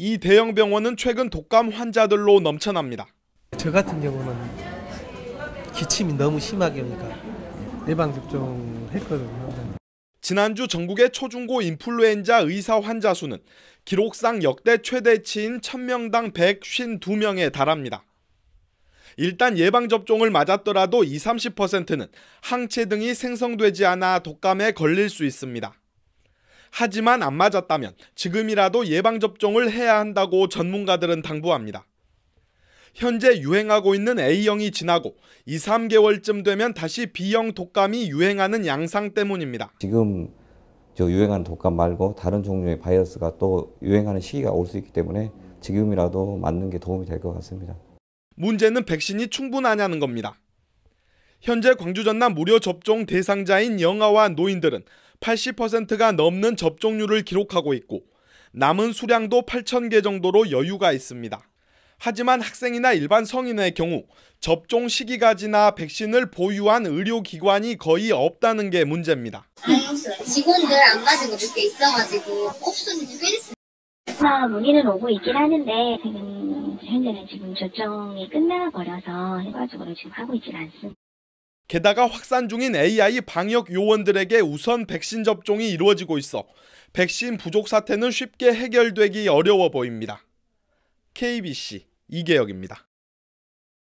이 대형 병원은 최근 독감 환자들로 넘쳐납니다. 저 같은 경우는 기침이 너무 심하게 오니까 예방 접종 했거든요. 지난주 전국의 초중고 인플루엔자 의사 환자 수는 기록상 역대 최대치인 1000명당 152명에 달합니다. 일단 예방접종을 맞았더라도 20, 30%는 항체 등이 생성되지 않아 독감에 걸릴 수 있습니다. 하지만 안 맞았다면 지금이라도 예방접종을 해야 한다고 전문가들은 당부합니다. 현재 유행하고 있는 A형이 지나고 2, 3개월쯤 되면 다시 B형 독감이 유행하는 양상 때문입니다. 지금 저 유행하는 독감 말고 다른 종류의 바이러스가 또 유행하는 시기가 올 수 있기 때문에 지금이라도 맞는 게 도움이 될 것 같습니다. 문제는 백신이 충분하냐는 겁니다. 현재 광주 전남 무료 접종 대상자인 영아와 노인들은 80%가 넘는 접종률을 기록하고 있고 남은 수량도 8,000개 정도로 여유가 있습니다. 하지만 학생이나 일반 성인의 경우 접종 시기가 지나 백신을 보유한 의료기관이 거의 없다는 게 문제입니다. 직원들 안 맞은 거몇개 있어가지고 없어진 지꽤 됐어요. 문의는 오고 있긴 하는데 지금 현재는 지금 조정이 끝나버려서 해가지고 지금 하고 있진 않습니다. 게다가 확산 중인 AI 방역 요원들에게 우선 백신 접종이 이루어지고 있어 백신 부족 사태는 쉽게 해결되기 어려워 보입니다. KBC 이계혁입니다.